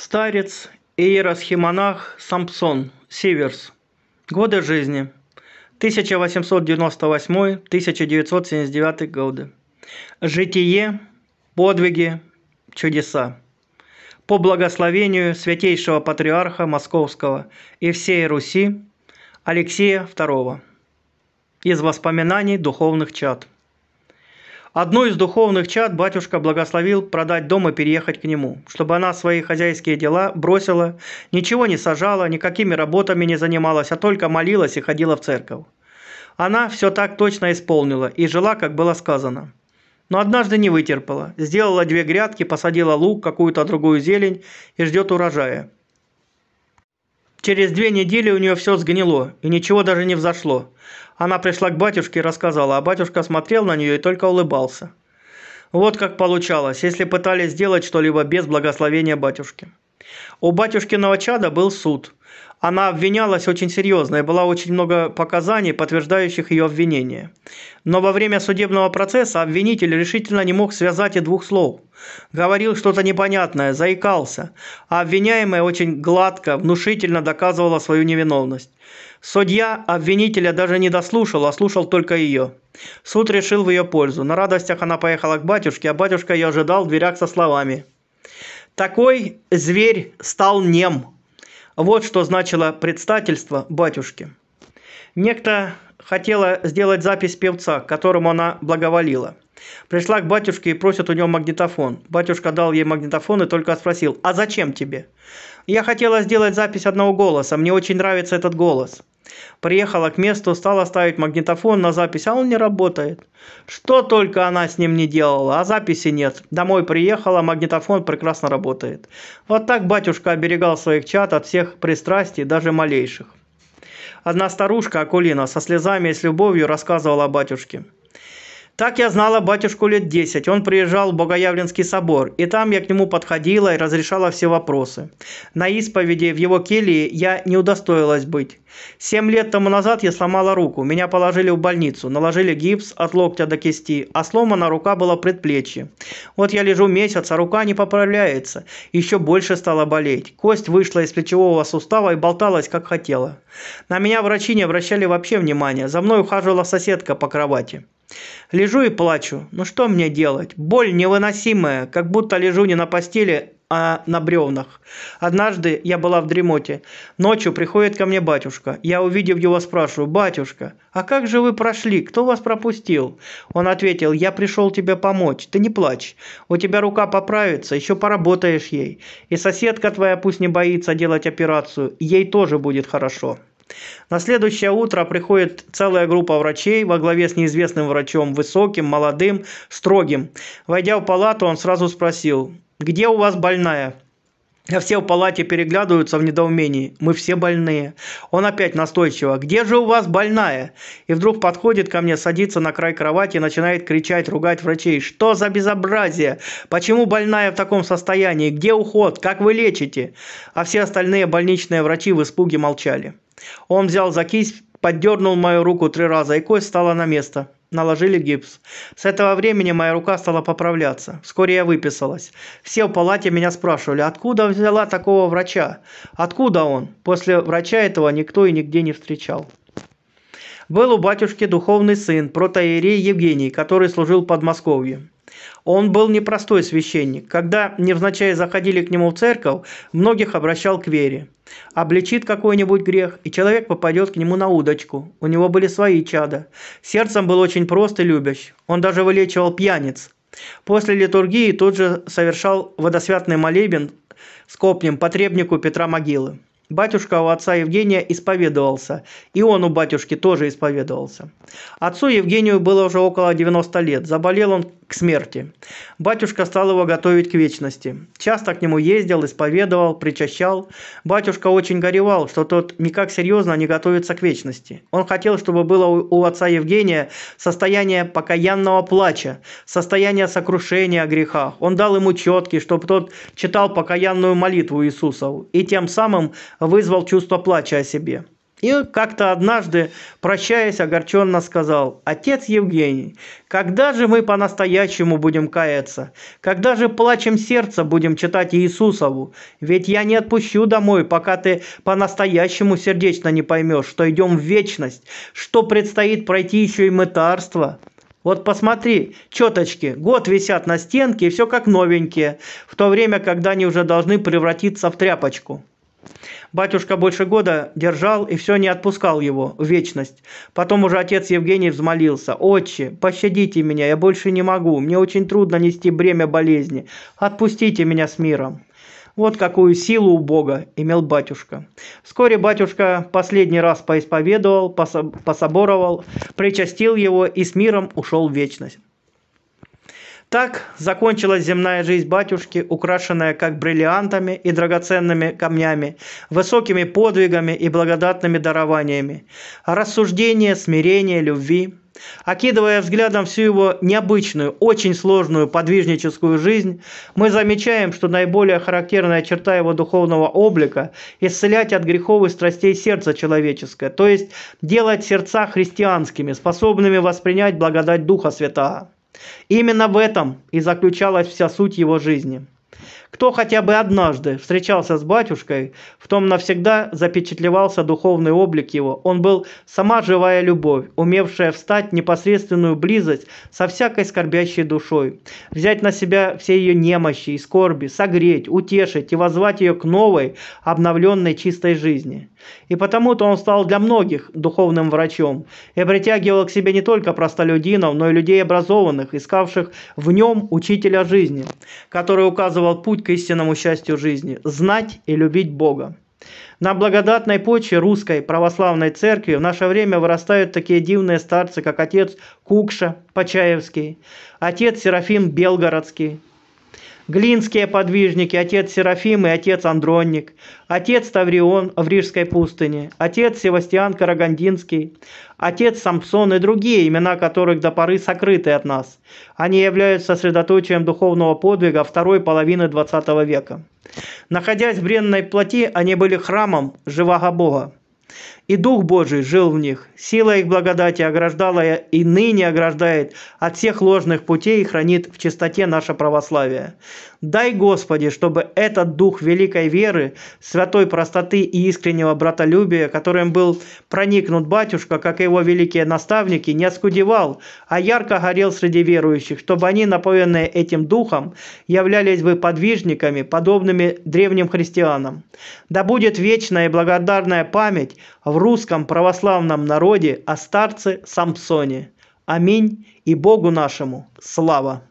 Старец, иеросхимонах Сампсон Сиверс. Годы жизни. 1898-1979 годы. Житие, подвиги, чудеса. По благословению святейшего патриарха Московского и всей Руси Алексея II. Из воспоминаний духовных чат. Одну из духовных чат батюшка благословил продать дом и переехать к нему, чтобы она свои хозяйские дела бросила, ничего не сажала, никакими работами не занималась, а только молилась и ходила в церковь. Она все так точно исполнила и жила, как было сказано. Но однажды не вытерпела. Сделала две грядки, посадила лук, какую-то другую зелень и ждет урожая. Через две недели у нее все сгнило, и ничего даже не взошло. Она пришла к батюшке и рассказала, а батюшка смотрел на нее и только улыбался. Вот как получалось, если пытались сделать что-либо без благословения батюшки. У батюшкиного чада был суд – она обвинялась очень серьезно, и было очень много показаний, подтверждающих ее обвинение. Но во время судебного процесса обвинитель решительно не мог связать и двух слов. Говорил что-то непонятное, заикался, а обвиняемая очень гладко, внушительно доказывала свою невиновность. Судья обвинителя даже не дослушал, а слушал только ее. Суд решил в ее пользу. На радостях она поехала к батюшке, а батюшка ее ожидал в дверях со словами. «Такой зверь стал нем, вот что значило предстательство батюшки. Некто хотела сделать запись певца, которому она благоволила. Пришла к батюшке и просит у него магнитофон. Батюшка дал ей магнитофон и только спросил, а зачем тебе? Я хотела сделать запись одного голоса, мне очень нравится этот голос. Приехала к месту, стала ставить магнитофон на запись, а он не работает. Что только она с ним не делала, а записи нет. Домой приехала, магнитофон прекрасно работает. Вот так батюшка оберегал своих чат от всех пристрастий, даже малейших. Одна старушка, Акулина, со слезами и с любовью рассказывала о батюшке – так я знала батюшку лет десять. Он приезжал в Богоявленский собор, и там я к нему подходила и разрешала все вопросы. На исповеди в его келье я не удостоилась быть. Семь лет тому назад я сломала руку. Меня положили в больницу, наложили гипс от локтя до кисти, а сломана рука была предплечье. Вот я лежу месяц, а рука не поправляется. Еще больше стала болеть. Кость вышла из плечевого сустава и болталась, как хотела. На меня врачи не обращали вообще внимания. За мной ухаживала соседка по кровати лежу и плачу ну что мне делать боль невыносимая как будто лежу не на постели а на бревнах. Однажды я была в дремоте. Ночью приходит ко мне батюшка. Я, увидев его, спрашиваю, «Батюшка, а как же вы прошли? Кто вас пропустил?» Он ответил, «Я пришел тебе помочь. Ты не плачь. У тебя рука поправится, еще поработаешь ей. И соседка твоя пусть не боится делать операцию. Ей тоже будет хорошо». На следующее утро приходит целая группа врачей во главе с неизвестным врачом, высоким, молодым, строгим. Войдя в палату, он сразу спросил, «Где у вас больная?» А все в палате переглядываются в недоумении. Мы все больные. Он опять настойчиво. «Где же у вас больная?» И вдруг подходит ко мне, садится на край кровати и начинает кричать, ругать врачей. «Что за безобразие? Почему больная в таком состоянии? Где уход? Как вы лечите?» А все остальные больничные врачи в испуге молчали. Он взял за кисть, поддернул мою руку три раза, и кость стала на место. Наложили гипс. С этого времени моя рука стала поправляться. Вскоре я выписалась. Все в палате меня спрашивали, откуда взяла такого врача? Откуда он? После врача этого никто и нигде не встречал. Был у батюшки духовный сын, протоиерей Евгений, который служил в Подмосковье. Он был непростой священник. Когда невзначай заходили к нему в церковь, многих обращал к вере обличит какой-нибудь грех, и человек попадет к нему на удочку. У него были свои чада. Сердцем был очень прост и любящ. Он даже вылечивал пьяниц. После литургии тут же совершал водосвятный молебен с копнем потребнику Петра могилы. Батюшка у отца Евгения исповедовался, и он у батюшки тоже исповедовался. Отцу Евгению было уже около 90 лет. Заболел он к смерти. Батюшка стал его готовить к вечности. Часто к нему ездил, исповедовал, причащал. Батюшка очень горевал, что тот никак серьезно не готовится к вечности. Он хотел, чтобы было у отца Евгения состояние покаянного плача, состояние сокрушения о грехах. Он дал ему четкий, чтобы тот читал покаянную молитву Иисусову и тем самым вызвал чувство плача о себе. И как-то однажды, прощаясь, огорченно сказал, «Отец Евгений, когда же мы по-настоящему будем каяться? Когда же плачем сердца будем читать Иисусову? Ведь я не отпущу домой, пока ты по-настоящему сердечно не поймешь, что идем в вечность, что предстоит пройти еще и мытарство». Вот посмотри, четочки, год висят на стенке, и все как новенькие, в то время, когда они уже должны превратиться в тряпочку. Батюшка больше года держал и все не отпускал его в вечность. Потом уже отец Евгений взмолился. «Отче, пощадите меня, я больше не могу. Мне очень трудно нести бремя болезни. Отпустите меня с миром». Вот какую силу у Бога имел батюшка. Вскоре батюшка последний раз поисповедовал, пособоровал, причастил его и с миром ушел в вечность. Так закончилась земная жизнь батюшки, украшенная как бриллиантами и драгоценными камнями, высокими подвигами и благодатными дарованиями. Рассуждение, смирение, любви. Окидывая взглядом всю его необычную, очень сложную подвижническую жизнь, мы замечаем, что наиболее характерная черта его духовного облика – исцелять от грехов и страстей сердца человеческое, то есть делать сердца христианскими, способными воспринять благодать Духа Святого. Именно в этом и заключалась вся суть его жизни. Кто хотя бы однажды встречался с батюшкой, в том навсегда запечатлевался духовный облик его. Он был сама живая любовь, умевшая встать в непосредственную близость со всякой скорбящей душой, взять на себя все ее немощи и скорби, согреть, утешить и возвать ее к новой, обновленной чистой жизни. И потому-то он стал для многих духовным врачом и притягивал к себе не только простолюдинов, но и людей образованных, искавших в нем учителя жизни, который указывал указывал путь к истинному счастью жизни – знать и любить Бога. На благодатной почве русской православной церкви в наше время вырастают такие дивные старцы, как отец Кукша Почаевский, отец Серафим Белгородский, глинские подвижники, отец Серафим и отец Андронник, отец Таврион в Рижской пустыне, отец Севастиан Карагандинский, отец Самсон и другие, имена которых до поры сокрыты от нас. Они являются сосредоточием духовного подвига второй половины XX века. Находясь в бренной плоти, они были храмом живого Бога и Дух Божий жил в них. Сила их благодати ограждала и ныне ограждает от всех ложных путей и хранит в чистоте наше православие. Дай, Господи, чтобы этот дух великой веры, святой простоты и искреннего братолюбия, которым был проникнут батюшка, как и его великие наставники, не оскудевал, а ярко горел среди верующих, чтобы они, наполненные этим духом, являлись бы подвижниками, подобными древним христианам. Да будет вечная и благодарная память в русском православном народе о а старце Самсоне. Аминь и Богу нашему слава!